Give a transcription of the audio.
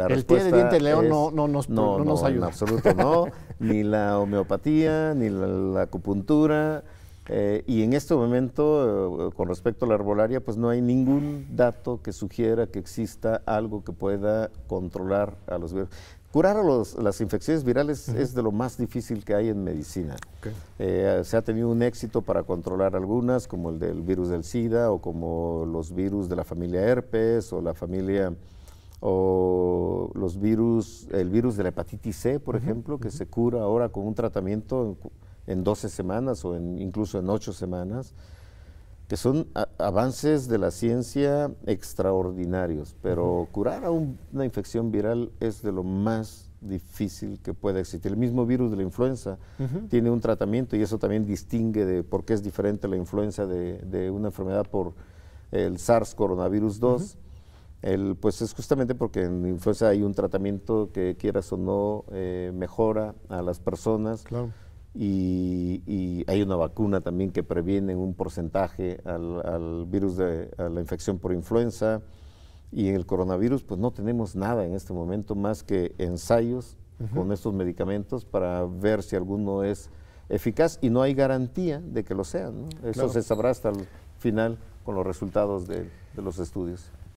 el pie de diente león no, nos, no, no, ayuda. En absoluto no, ni la homeopatía, ni la, acupuntura. Eh, y en este momento, eh, con respecto a la arbolaria pues no hay ningún dato que sugiera que exista algo que pueda controlar a los virus. Curar a las infecciones virales es de lo más difícil que hay en medicina. Eh, se ha tenido un éxito para controlar algunas, como el del virus del SIDA o como los virus de la familia herpes o la familia o los virus, el virus de la hepatitis C, por ejemplo, que se cura ahora con un tratamiento en, 12 semanas o incluso en 8 semanas, que son avances de la ciencia extraordinarios, pero curar a una infección viral es de lo más difícil que pueda existir. El mismo virus de la influenza tiene un tratamiento y eso también distingue de por qué es diferente la influenza de, una enfermedad por el SARS coronavirus 2 pues es justamente porque en influenza hay un tratamiento que quieras o no eh, mejora a las personas. Y, hay una vacuna también que previene un porcentaje al, virus de a la infección por influenza. Y en el coronavirus, pues no tenemos nada en este momento más que ensayos con estos medicamentos para ver si alguno es eficaz y no hay garantía de que lo sean Eso se sabrá hasta el final con los resultados de los estudios.